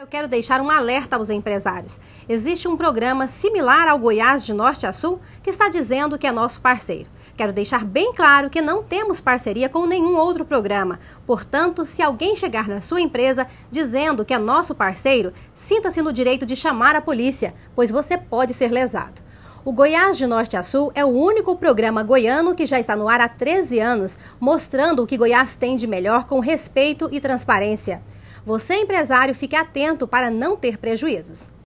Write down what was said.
Eu quero deixar um alerta aos empresários. Existe um programa similar ao Goiás de Norte a Sul que está dizendo que é nosso parceiro. Quero deixar bem claro que não temos parceria com nenhum outro programa. Portanto, se alguém chegar na sua empresa dizendo que é nosso parceiro, sinta-se no direito de chamar a polícia, pois você pode ser lesado. O Goiás de Norte a Sul é o único programa goiano que já está no ar há 13 anos, mostrando o que Goiás tem de melhor com respeito e transparência. Você, empresário, fique atento para não ter prejuízos.